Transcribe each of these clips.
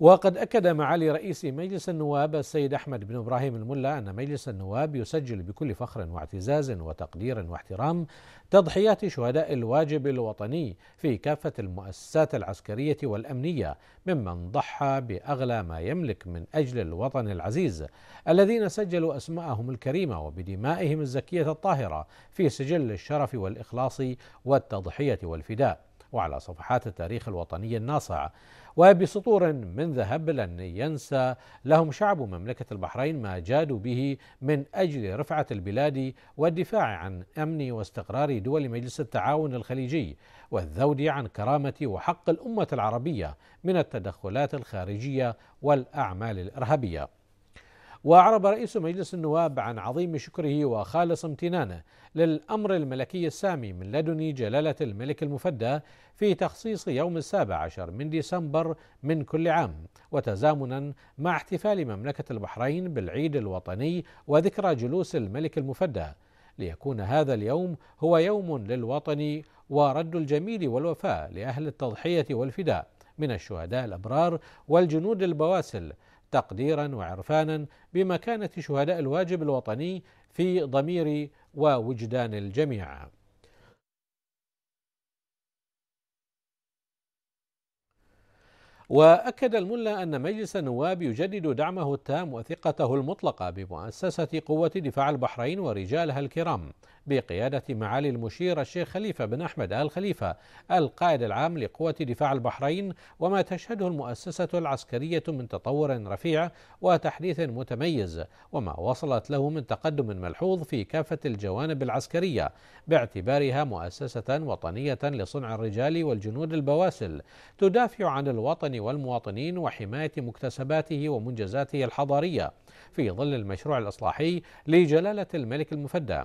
وقد أكد معالي رئيس مجلس النواب السيد أحمد بن إبراهيم الملا أن مجلس النواب يسجل بكل فخر واعتزاز وتقدير واحترام تضحيات شهداء الواجب الوطني في كافة المؤسسات العسكرية والأمنية ممن ضحى بأغلى ما يملك من أجل الوطن العزيز الذين سجلوا أسماءهم الكريمة وبدمائهم الزكية الطاهرة في سجل الشرف والإخلاص والتضحية والفداء وعلى صفحات التاريخ الوطني الناصع وبسطور من ذهب لن ينسى لهم شعب مملكة البحرين ما جادوا به من أجل رفعة البلاد والدفاع عن أمن واستقرار دول مجلس التعاون الخليجي والذود عن كرامة وحق الأمة العربية من التدخلات الخارجية والأعمال الإرهابية وأعرب رئيس مجلس النواب عن عظيم شكره وخالص امتنانه للأمر الملكي السامي من لدن جلالة الملك المفدى في تخصيص يوم السابع عشر من ديسمبر من كل عام وتزامنا مع احتفال مملكة البحرين بالعيد الوطني وذكرى جلوس الملك المفدى ليكون هذا اليوم هو يوم للوطن ورد الجميل والوفاء لأهل التضحية والفداء من الشهداء الأبرار والجنود البواسل تقديرا وعرفانا بمكانه شهداء الواجب الوطني في ضمير ووجدان الجميع. واكد الملا ان مجلس النواب يجدد دعمه التام وثقته المطلقه بمؤسسه قوه دفاع البحرين ورجالها الكرام بقيادة معالي المشير الشيخ خليفة بن أحمد آل خليفة القائد العام لقوة دفاع البحرين وما تشهده المؤسسة العسكرية من تطور رفيع وتحديث متميز وما وصلت له من تقدم ملحوظ في كافة الجوانب العسكرية باعتبارها مؤسسة وطنية لصنع الرجال والجنود البواسل تدافع عن الوطن والمواطنين وحماية مكتسباته ومنجزاته الحضارية في ظل المشروع الإصلاحي لجلالة الملك المفدى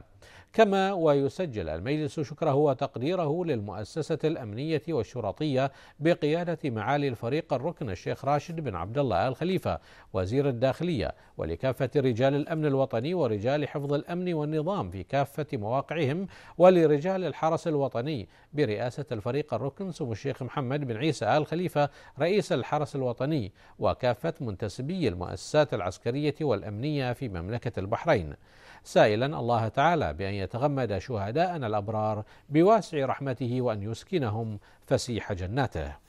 كما كما ويسجل المجلس شكره وتقديره للمؤسسة الأمنية والشرطية بقيادة معالي الفريق الركن الشيخ راشد بن عبد الله آل خليفة وزير الداخلية ولكافة رجال الأمن الوطني ورجال حفظ الأمن والنظام في كافة مواقعهم ولرجال الحرس الوطني برئاسة الفريق الركن سمو الشيخ محمد بن عيسى آل خليفة رئيس الحرس الوطني وكافة منتسبي المؤسسات العسكرية والأمنية في مملكة البحرين سائلا الله تعالى بأن يتقبل تغمد شهداءنا الابرار بواسع رحمته وان يسكنهم فسيح جناته